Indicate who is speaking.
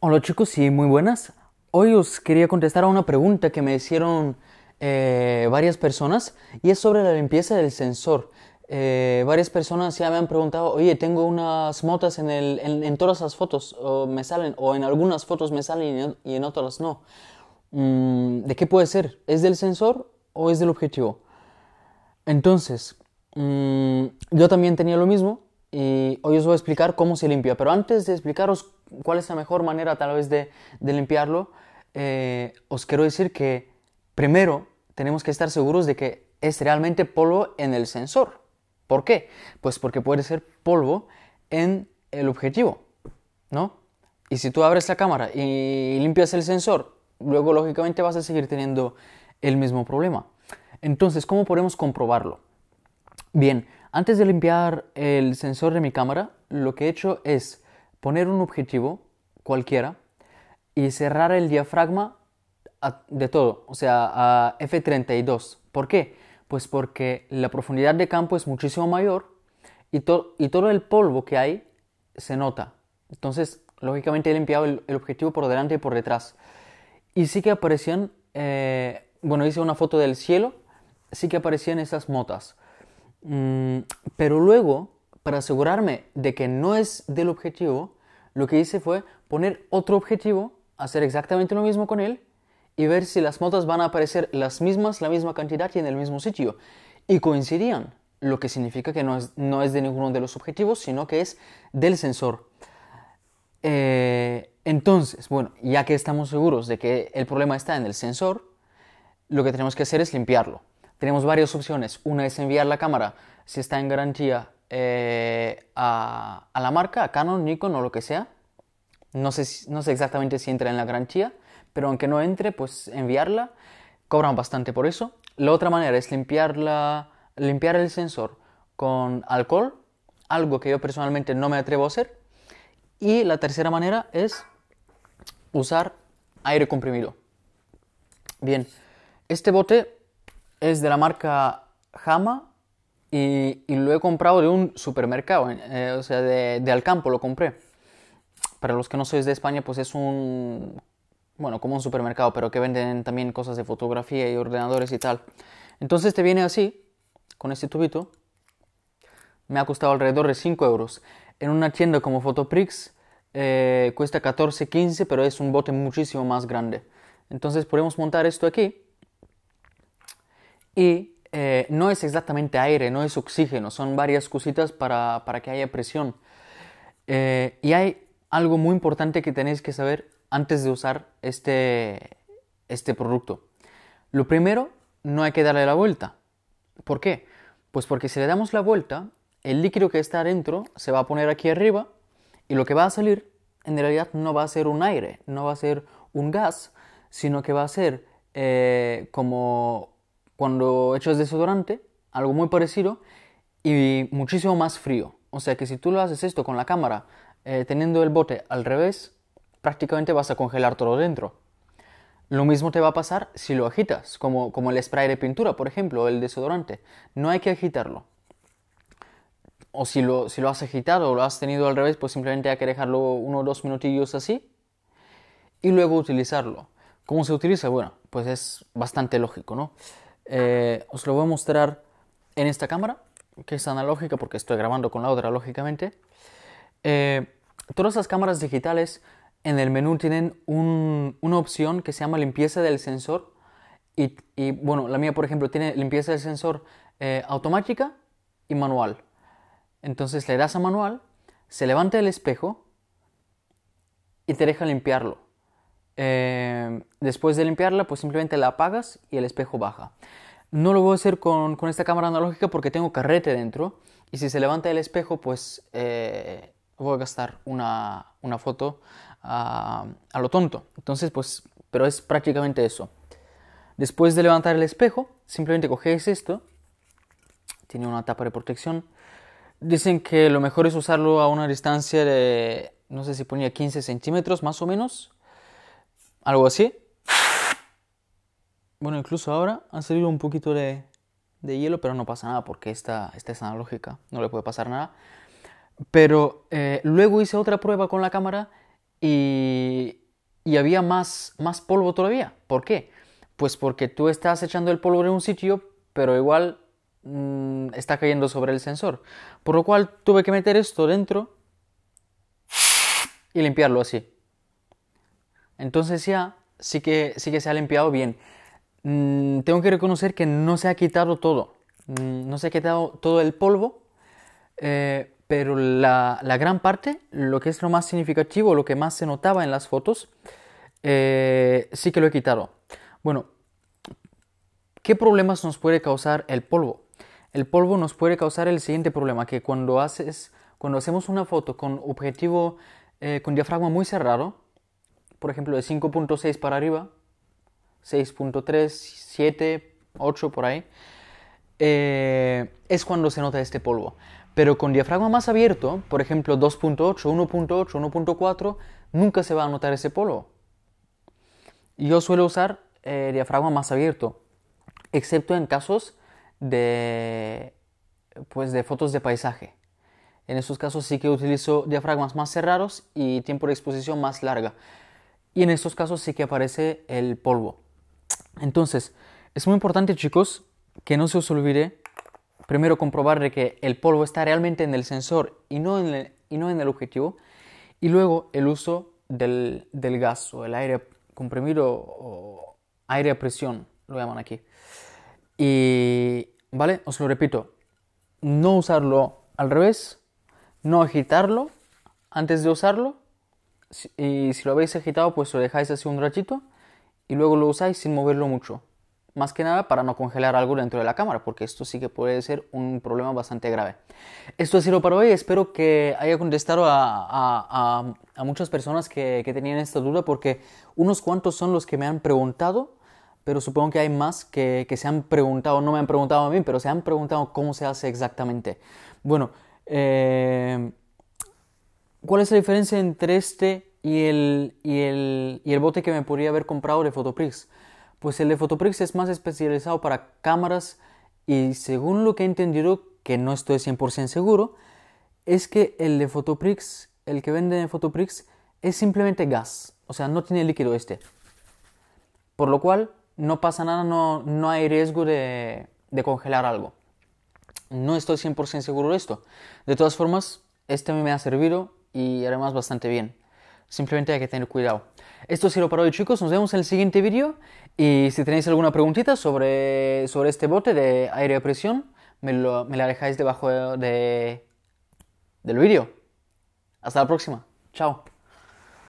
Speaker 1: Hola chicos y muy buenas. Hoy os quería contestar a una pregunta que me hicieron eh, varias personas y es sobre la limpieza del sensor. Eh, varias personas ya me han preguntado, oye, tengo unas motas en, todas las fotos o me salen, o en algunas fotos me salen y en, otras no. Mm, ¿De qué puede ser? ¿Es del sensor o es del objetivo? Entonces, mm, yo también tenía lo mismo y hoy os voy a explicar cómo se limpia, pero antes de explicaros cuál es la mejor manera tal vez de, limpiarlo, eh, os quiero decir que primero tenemos que estar seguros de que es realmente polvo en el sensor. ¿Por qué? Pues porque puede ser polvo en el objetivo, ¿no? Y si tú abres la cámara y limpias el sensor, luego lógicamente vas a seguir teniendo el mismo problema. Entonces, ¿cómo podemos comprobarlo? Bien, antes de limpiar el sensor de mi cámara, lo que he hecho es poner un objetivo cualquiera y cerrar el diafragma de todo, o sea, a F32. ¿Por qué? Pues porque la profundidad de campo es muchísimo mayor y, y todo el polvo que hay se nota. Entonces, lógicamente he limpiado el, objetivo por delante y por detrás. Y sí que aparecían, eh, bueno, hice una foto del cielo, sí que aparecían esas motas. Mm, pero luego para asegurarme de que no es del objetivo, lo que hice fue poner otro objetivo, hacer exactamente lo mismo con él y ver si las motas van a aparecer las mismas, la misma cantidad y en el mismo sitio. Y coincidían, lo que significa que no es, no es de ninguno de los objetivos, sino que es del sensor. Eh, entonces, bueno, ya que estamos seguros de que el problema está en el sensor, lo que tenemos que hacer es limpiarlo. Tenemos varias opciones. Una es enviar la cámara, si está en garantía, eh, a, la marca, a Canon, Nikon o lo que sea. No sé, no sé exactamente si entra en la garantía, pero aunque no entre, pues enviarla. Cobran bastante por eso. La otra manera es limpiarla, limpiar el sensor con alcohol, algo que yo personalmente no me atrevo a hacer. Y la tercera manera es usar aire comprimido. Bien, este bote es de la marca Hama y, lo he comprado de un supermercado, eh, o sea, de, Alcampo lo compré. Para los que no sois de España, pues es un, bueno, como un supermercado, pero que venden también cosas de fotografía y ordenadores y tal. Entonces te viene así, con este tubito. Me ha costado alrededor de 5 euros. En una tienda como Photoprix eh, cuesta 14, 15, pero es un bote muchísimo más grande. Entonces podemos montar esto aquí y eh, no es exactamente aire, no es oxígeno, son varias cositas para, para que haya presión. Eh, y hay algo muy importante que tenéis que saber antes de usar este, este producto. Lo primero, no hay que darle la vuelta. ¿Por qué? Pues porque si le damos la vuelta, el líquido que está adentro se va a poner aquí arriba y lo que va a salir en realidad no va a ser un aire, no va a ser un gas, sino que va a ser eh, como cuando echas desodorante, algo muy parecido y muchísimo más frío. O sea que si tú lo haces esto con la cámara, eh, teniendo el bote al revés, prácticamente vas a congelar todo dentro. Lo mismo te va a pasar si lo agitas, como, como el spray de pintura, por ejemplo, o el desodorante. No hay que agitarlo. O si si lo has agitado o lo has tenido al revés, pues simplemente hay que dejarlo uno o dos minutillos así y luego utilizarlo. ¿Cómo se utiliza? Bueno, pues es bastante lógico, ¿no? Eh, os lo voy a mostrar en esta cámara, que es analógica porque estoy grabando con la otra, lógicamente. Eh, todas las cámaras digitales en el menú tienen una opción que se llama limpieza del sensor. Y, bueno, la mía, por ejemplo, tiene limpieza del sensor eh, automática y manual. Entonces le das a manual, se levanta el espejo y te deja limpiarlo. después de limpiarla, pues simplemente la apagas y el espejo baja. No lo voy a hacer con, esta cámara analógica porque tengo carrete dentro y si se levanta el espejo pues eh, voy a gastar una, foto ah, a lo tonto. Entonces pues, pero es prácticamente eso. Después de levantar el espejo, simplemente cogéis esto. Tiene una tapa de protección. Dicen que lo mejor es usarlo a una distancia de, no sé si ponía 15 centímetros más o menos. Algo así. Bueno, incluso ahora ha salido un poquito de, hielo, pero no pasa nada porque esta, es analógica, no le puede pasar nada. Pero eh, luego hice otra prueba con la cámara y, había más, más polvo todavía. ¿Por qué? Pues porque tú estás echando el polvo en un sitio, pero igual mm, está cayendo sobre el sensor. Por lo cual tuve que meter esto dentro y limpiarlo así. Entonces ya sí que, sí que se ha limpiado bien. Mm, tengo que reconocer que no se ha quitado todo. Mm, no se ha quitado todo el polvo, eh, pero la, gran parte, lo que es lo más significativo, lo que más se notaba en las fotos, eh, sí que lo he quitado. Bueno, ¿qué problemas nos puede causar el polvo? El polvo nos puede causar el siguiente problema, que cuando, haces, cuando hacemos una foto con objetivo, eh, con diafragma muy cerrado, por ejemplo de 5.6 para arriba, 6.3, 7, 8 por ahí, eh, es cuando se nota este polvo. Pero con diafragma más abierto, por ejemplo 2.8, 1.8, 1.4, nunca se va a notar ese polvo. Yo suelo usar eh, diafragma más abierto, excepto en casos de, pues, de fotos de paisaje. En esos casos sí que utilizo diafragmas más cerrados y tiempo de exposición más larga. Y en estos casos sí que aparece el polvo. Entonces, es muy importante chicos que no se os olvide primero comprobar de que el polvo está realmente en el sensor y no en el, y no en el objetivo y luego el uso del, del gas o el aire comprimido o aire a presión, lo llaman aquí. Y, ¿vale? Os lo repito, no usarlo al revés, no agitarlo antes de usarlo. Y si lo habéis agitado, pues lo dejáis así un ratito y luego lo usáis sin moverlo mucho. Más que nada para no congelar algo dentro de la cámara, porque esto sí que puede ser un problema bastante grave. Esto ha sido para hoy. Espero que haya contestado a, muchas personas que, tenían esta duda, porque unos cuantos son los que me han preguntado pero supongo que hay más que, se han preguntado, no me han preguntado a mí, pero se han preguntado cómo se hace exactamente. Bueno, eh, ¿cuál es la diferencia entre este y el, y el, bote que me podría haber comprado de Fotoprix. Pues el de Fotoprix es más especializado para cámaras y según lo que he entendido, que no estoy 100% seguro, es que el de Fotoprix, el que vende en Fotoprix, es simplemente gas. O sea, no tiene líquido este. Por lo cual, no pasa nada, no, no hay riesgo de, de congelar algo. No estoy 100% seguro de esto. De todas formas, este me ha servido y además bastante bien. Simplemente hay que tener cuidado. Esto es sido para hoy chicos, nos vemos en el siguiente vídeo y si tenéis alguna preguntita sobre, sobre este bote de aire de presión, me, lo, la dejáis debajo del vídeo. Hasta la próxima, chao.